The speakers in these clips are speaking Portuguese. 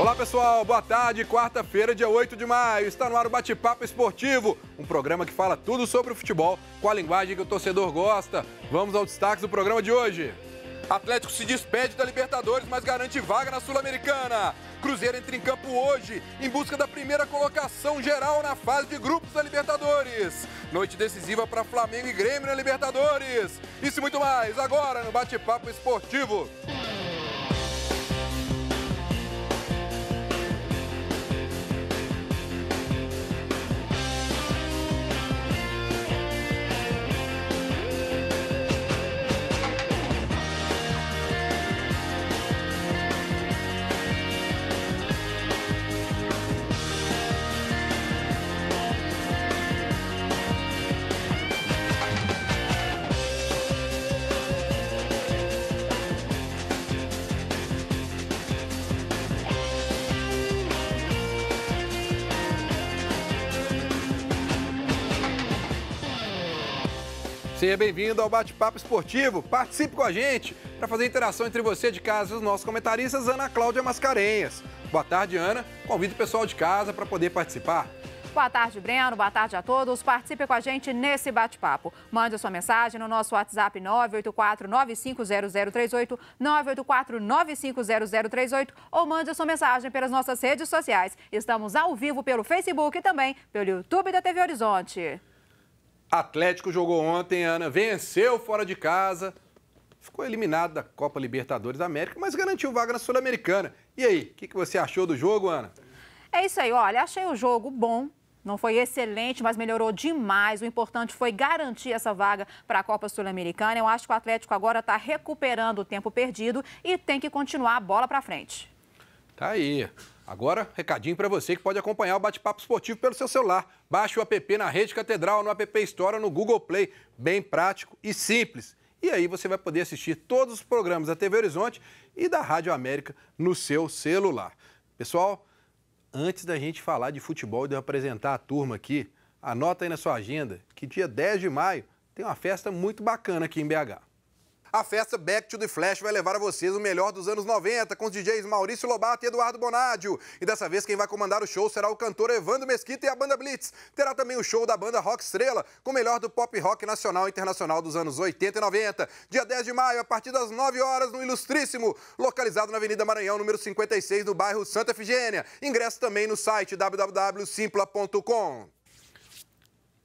Olá pessoal, boa tarde. Quarta-feira, dia 8 de maio, está no ar o Bate-Papo Esportivo, um programa que fala tudo sobre o futebol com a linguagem que o torcedor gosta. Vamos aos destaques do programa de hoje. Atlético se despede da Libertadores, mas garante vaga na Sul-Americana. Cruzeiro entra em campo hoje em busca da primeira colocação geral na fase de grupos da Libertadores. Noite decisiva para Flamengo e Grêmio na Libertadores. Isso e muito mais agora no Bate-Papo Esportivo. Seja bem-vindo ao Bate-Papo Esportivo. Participe com a gente para fazer interação entre você de casa e os nossos comentaristas, Ana Cláudia Mascarenhas. Boa tarde, Ana. Convido o pessoal de casa para poder participar. Boa tarde, Breno. Boa tarde a todos. Participe com a gente nesse bate-papo. Mande a sua mensagem no nosso WhatsApp 984-950038, 984-950038 ou mande a sua mensagem pelas nossas redes sociais. Estamos ao vivo pelo Facebook e também pelo YouTube da TV Horizonte. Atlético jogou ontem, Ana, venceu fora de casa, ficou eliminado da Copa Libertadores da América, mas garantiu vaga na Sul-Americana. E aí, o que, que você achou do jogo, Ana? É isso aí, olha, achei o jogo bom, não foi excelente, mas melhorou demais. O importante foi garantir essa vaga para a Copa Sul-Americana. Eu acho que o Atlético agora está recuperando o tempo perdido e tem que continuar a bola para frente. Tá aí. Agora, recadinho para você que pode acompanhar o Bate-Papo Esportivo pelo seu celular. Baixe o app na Rede Catedral, no app Store, no Google Play. Bem prático e simples. E aí você vai poder assistir todos os programas da TV Horizonte e da Rádio América no seu celular. Pessoal, antes da gente falar de futebol e de eu apresentar a turma aqui, anota aí na sua agenda que dia 10 de maio tem uma festa muito bacana aqui em BH. A festa Back to the Flash vai levar a vocês o melhor dos anos 90, com os DJs Maurício Lobato e Eduardo Bonadio. E dessa vez quem vai comandar o show será o cantor Evandro Mesquita e a banda Blitz. Terá também o show da banda Rock Estrela, com o melhor do pop rock nacional e internacional dos anos 80 e 90. Dia 10 de maio, a partir das 9 horas, no Ilustríssimo, localizado na Avenida Maranhão, número 56, no bairro Santa Efigênia. Ingresso também no site www.simpla.com.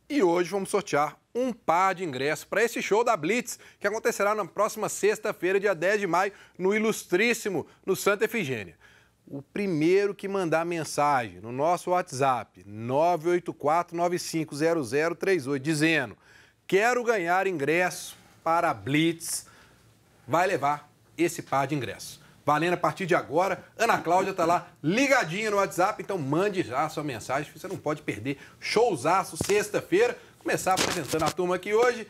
E hoje vamos sortear um par de ingressos para esse show da Blitz, que acontecerá na próxima sexta-feira, dia 10 de maio, no Ilustríssimo, no Santa Efigênia. O primeiro que mandar mensagem no nosso WhatsApp, 984-950038, dizendo: Quero ganhar ingresso para a Blitz, vai levar esse par de ingressos valendo a partir de agora. Ana Cláudia está lá ligadinha no WhatsApp, então mande já a sua mensagem, que você não pode perder. Showzaço, sexta-feira. Começar apresentando a turma aqui hoje.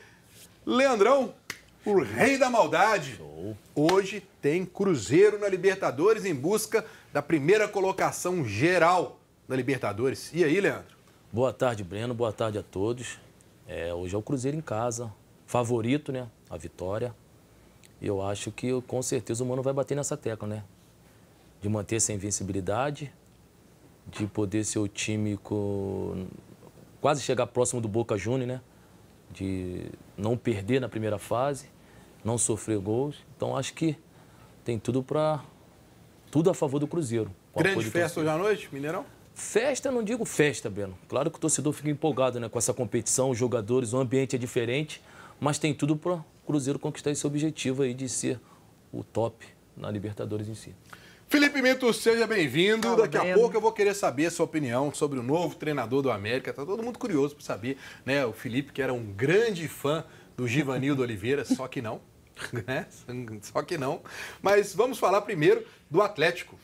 Leandrão, o rei da maldade. Hoje tem Cruzeiro na Libertadores em busca da primeira colocação geral na Libertadores. E aí, Leandro? Boa tarde, Breno. Boa tarde a todos. É, hoje é o Cruzeiro em casa. Favorito, né? A vitória eu acho que com certeza o Mano vai bater nessa tecla, né? De manter essa invencibilidade, de poder ser o time com... quase chegar próximo do Boca Juniors, né? De não perder na primeira fase, não sofrer gols. Então acho que tem tudo para tudo a favor do Cruzeiro. Grande festa hoje à noite, Mineirão? Festa, não digo festa, Beno. Claro que o torcedor fica empolgado né, com essa competição, os jogadores, o ambiente é diferente, mas tem tudo para Cruzeiro conquistar esse objetivo aí de ser o top na Libertadores em si. Felipe Mito, seja bem-vindo. Daqui a pouco eu vou querer saber a sua opinião sobre o novo treinador do América. Tá todo mundo curioso para saber, né? O Felipe, que era um grande fã do Givanildo Oliveira, só que não. Né? Só que não. Mas vamos falar primeiro do Atlético.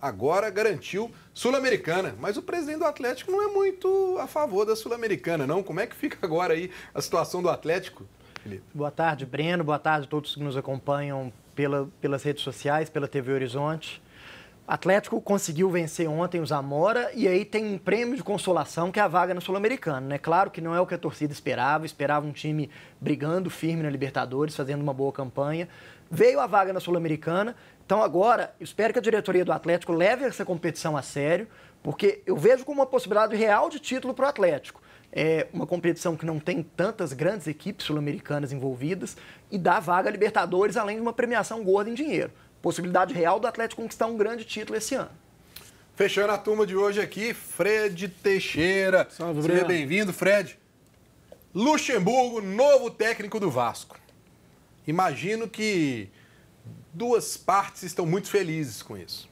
Agora garantiu Sul-Americana, mas o presidente do Atlético não é muito a favor da Sul-Americana, não. Como é que fica agora aí a situação do Atlético? Felipe. Boa tarde, Breno. Boa tarde a todos que nos acompanham pela, pelas redes sociais, pela TV Horizonte. Atlético conseguiu vencer ontem o Zamora e aí tem um prêmio de consolação que é a vaga na Sul-Americana, né? Claro que não é o que a torcida esperava, esperava um time brigando firme na Libertadores, fazendo uma boa campanha. Veio a vaga na Sul-Americana, então agora espero que a diretoria do Atlético leve essa competição a sério, porque eu vejo como uma possibilidade real de título para o Atlético é uma competição que não tem tantas grandes equipes sul-americanas envolvidas e dá vaga a Libertadores, além de uma premiação gorda em dinheiro. Possibilidade real do Atlético conquistar um grande título esse ano. Fechando a turma de hoje aqui, Fred Teixeira. Salve, Seja bem-vindo, Fred. Luxemburgo, novo técnico do Vasco. Imagino que duas partes estão muito felizes com isso.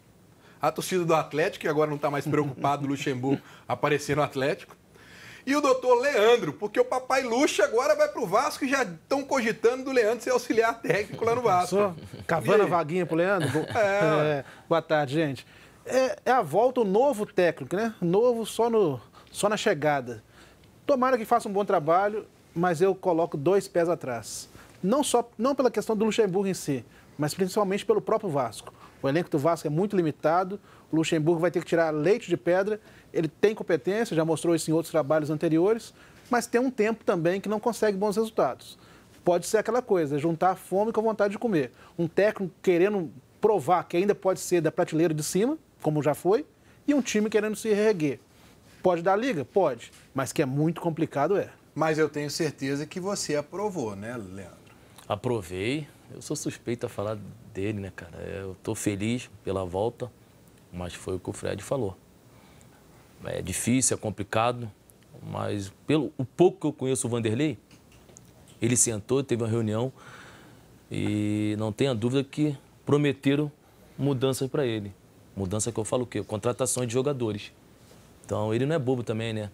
A torcida do Atlético, que agora não está mais preocupada do Luxemburgo aparecer no Atlético, e o doutor Leandro, porque o papai Lucha agora vai pro Vasco e já estão cogitando do Leandro ser auxiliar técnico lá no Vasco. cavando a vaguinha pro Leandro? É. É, boa tarde, gente. É, é, a volta, o novo técnico, né? Novo só, no, só na chegada. Tomara que faça um bom trabalho, mas eu coloco dois pés atrás. Não só não pela questão do Luxemburgo em si, mas principalmente pelo próprio Vasco. O elenco do Vasco é muito limitado. O Luxemburgo vai ter que tirar leite de pedra. Ele tem competência, já mostrou isso em outros trabalhos anteriores, mas tem um tempo também que não consegue bons resultados. Pode ser aquela coisa, juntar a fome com a vontade de comer. Um técnico querendo provar que ainda pode ser da prateleira de cima, como já foi, e um time querendo se reerguer. Pode dar liga? Pode. Mas que é muito complicado, é. Mas eu tenho certeza que você aprovou, né, Leandro? Aprovei eu sou suspeito a falar dele, né, cara? Eu tô feliz pela volta, mas foi o que o Fred falou. É difícil, é complicado, mas pelo o pouco que eu conheço o Vanderlei, ele sentou, teve uma reunião e não tenha dúvida que prometeram mudanças para ele. Mudança que eu falo o quê? Contratações de jogadores. Então ele não é bobo também, né?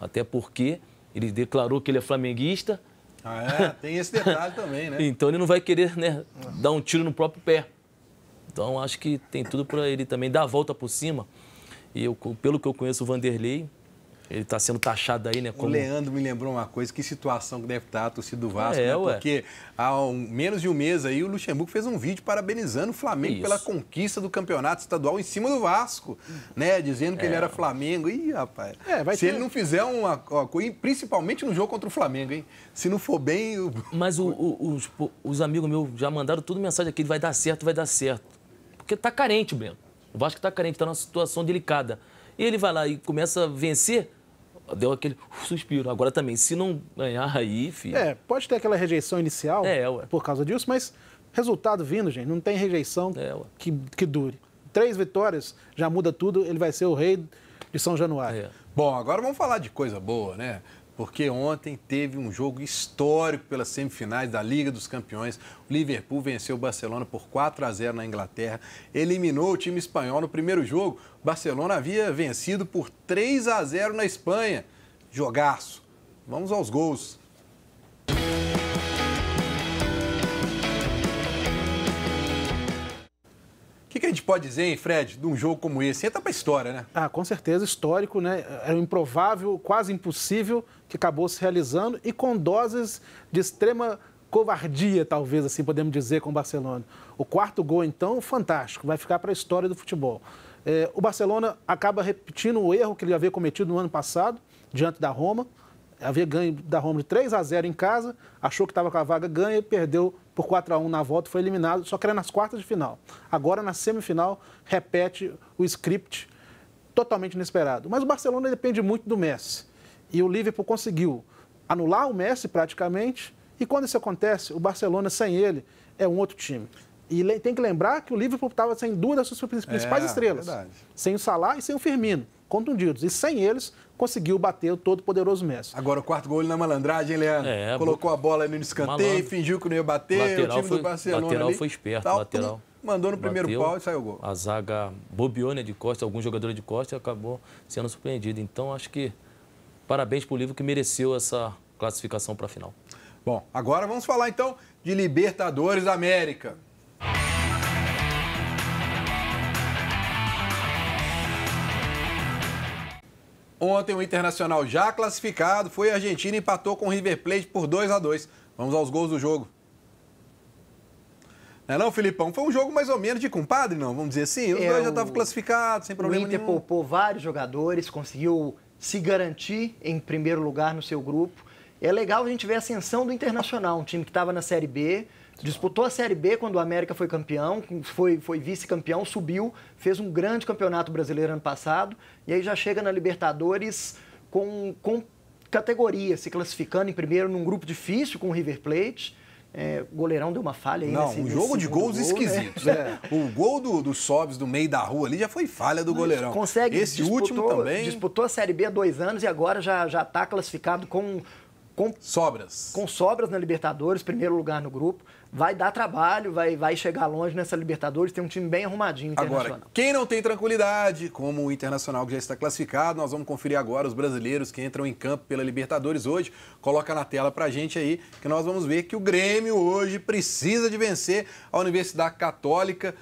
Até porque ele declarou que ele é flamenguista, ah, é? Tem esse detalhe também, né? então ele não vai querer né, dar um tiro no próprio pé. Então acho que tem tudo para ele também dar a volta por cima. E eu, pelo que eu conheço o Vanderlei, ele está sendo taxado aí, né? Como... O Leandro me lembrou uma coisa, que situação que deve estar tá, a torcida do Vasco, é, né? Ué. Porque há um, menos de um mês aí o Luxemburgo fez um vídeo parabenizando o Flamengo Isso. pela conquista do campeonato estadual em cima do Vasco, né? Dizendo que é. ele era Flamengo. Ih, rapaz. É, se ter... ele não fizer uma coisa, principalmente no jogo contra o Flamengo, hein? Se não for bem. Eu... Mas o, o, os, os, amigos meus já mandaram tudo mensagem aqui: vai dar certo, vai dar certo. Porque tá carente, Breno. O Vasco tá carente, tá numa situação delicada. E ele vai lá e começa a vencer deu aquele suspiro. Agora também, se não ganhar aí, filho. É, pode ter aquela rejeição inicial é, por causa disso, mas resultado vindo, gente, não tem rejeição é, que, que dure. Três vitórias já muda tudo, ele vai ser o rei de São Januário. É. Bom, agora vamos falar de coisa boa, né? porque ontem teve um jogo histórico pelas semifinais da Liga dos Campeões. O Liverpool venceu o Barcelona por 4 a 0 na Inglaterra, eliminou o time espanhol no primeiro jogo. O Barcelona havia vencido por 3 a 0 na Espanha. Jogaço. Vamos aos gols. O que, que, a gente pode dizer, hein, Fred, de um jogo como esse? Entra para a história, né? Ah, com certeza, histórico, né? Era é improvável, quase impossível, que acabou se realizando e com doses de extrema covardia, talvez assim podemos dizer, com o Barcelona. O quarto gol, então, fantástico, vai ficar para a história do futebol. É, o Barcelona acaba repetindo o erro que ele havia cometido no ano passado, diante da Roma. Havia ganho da Roma de 3 a 0 em casa, achou que estava com a vaga ganha e perdeu por 4 a 1 na volta, foi eliminado, só que era nas quartas de final. Agora, na semifinal, repete o script totalmente inesperado. Mas o Barcelona depende muito do Messi. E o Liverpool conseguiu anular o Messi praticamente. E quando isso acontece, o Barcelona sem ele é um outro time. E tem que lembrar que o Liverpool estava sem duas das suas principais é, estrelas. Verdade. Sem o Salah e sem o Firmino, contundidos. E sem eles, conseguiu bater o todo-poderoso Messi. Agora o quarto gol na malandragem, Leandro. É, Colocou a bola no escanteio, malandro. fingiu que não ia bater, lateral o time foi, do Barcelona. Lateral ali, foi esperto, tal, lateral. Mandou no primeiro bateu, pau e saiu o gol. A zaga bobeou de costa, alguns jogadores de costa, acabou sendo surpreendido. Então, acho que parabéns para o livro que mereceu essa classificação para a final. Bom, agora vamos falar então de Libertadores América. Ontem o Internacional já classificado foi a Argentina e empatou com o River Plate por 2 a 2. Vamos aos gols do jogo. Não é não, Filipão? Foi um jogo mais ou menos de compadre, não? Vamos dizer assim? Os é, dois já estavam classificados, sem problema nenhum. O Inter nenhum. poupou vários jogadores, conseguiu se garantir em primeiro lugar no seu grupo. É legal a gente ver a ascensão do Internacional, um time que estava na Série B, Disputou a Série B quando o América foi campeão, foi, foi vice-campeão, subiu, fez um grande campeonato brasileiro ano passado e aí já chega na Libertadores com, com categoria, se classificando em primeiro num grupo difícil com o River Plate. É, o goleirão deu uma falha aí. Não, nesse, um jogo de gols gol, esquisitos. Né? né? É. O gol do, do Sobs do meio da rua ali já foi falha do Mas goleirão. Consegue Esse disputou, último também. Disputou a Série B há dois anos e agora já está classificado com com sobras. Com sobras na Libertadores, primeiro lugar no grupo. Vai dar trabalho, vai, vai chegar longe nessa Libertadores, tem um time bem arrumadinho Agora, quem não tem tranquilidade, como o Internacional que já está classificado, nós vamos conferir agora os brasileiros que entram em campo pela Libertadores hoje. Coloca na tela pra gente aí, que nós vamos ver que o Grêmio hoje precisa de vencer a Universidade Católica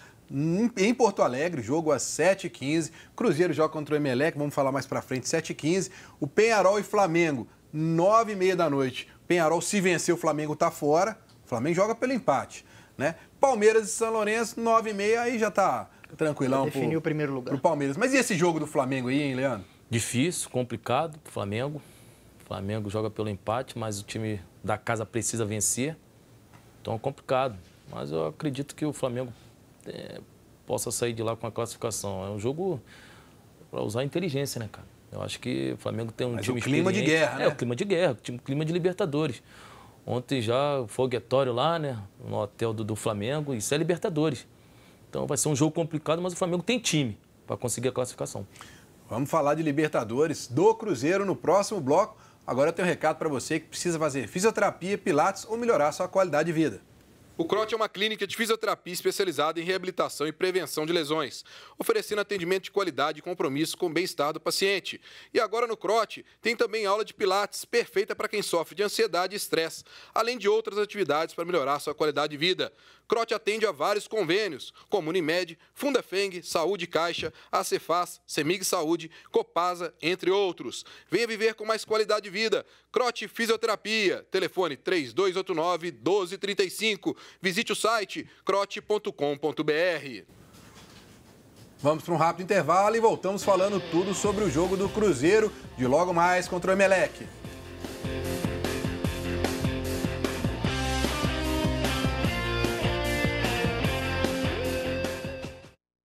em Porto Alegre, jogo às 7h15. Cruzeiro joga contra o Emelec, vamos falar mais pra frente, 7h15. O Penharol e Flamengo nove e meia da noite. Penharol, se vencer, o Flamengo está fora. O Flamengo joga pelo empate, né? Palmeiras e São Lourenço, nove e meia, aí já está tranquilão. Definiu pro, o primeiro lugar. Pro Palmeiras. Mas e esse jogo do Flamengo aí, hein, Leandro? Difícil, complicado pro Flamengo. O Flamengo joga pelo empate, mas o time da casa precisa vencer. Então é complicado. Mas eu acredito que o Flamengo é, possa sair de lá com a classificação. É um jogo para usar inteligência, né, cara? Eu acho que o Flamengo tem um Mas time o clima de guerra, é, né? É, o clima de guerra, o clima de Libertadores. Ontem já foguetório lá, né? No hotel do, do Flamengo. Isso é Libertadores. Então vai ser um jogo complicado, mas o Flamengo tem time para conseguir a classificação. Vamos falar de Libertadores do Cruzeiro no próximo bloco. Agora eu tenho um recado para você que precisa fazer fisioterapia, pilates ou melhorar sua qualidade de vida. O CROT é uma clínica de fisioterapia especializada em reabilitação e prevenção de lesões, oferecendo atendimento de qualidade e compromisso com o bem-estar do paciente. E agora no CROT tem também aula de pilates, perfeita para quem sofre de ansiedade e estresse, além de outras atividades para melhorar sua qualidade de vida. CROT atende a vários convênios, como Unimed, Fundafeng, Saúde Caixa, Acefaz, Semig Saúde, Copasa, entre outros. Venha viver com mais qualidade de vida. CROT Fisioterapia, telefone 3289 1235 Visite o site crote.com.br. Vamos para um rápido intervalo e voltamos falando tudo sobre o jogo do Cruzeiro de logo mais contra o Emelec.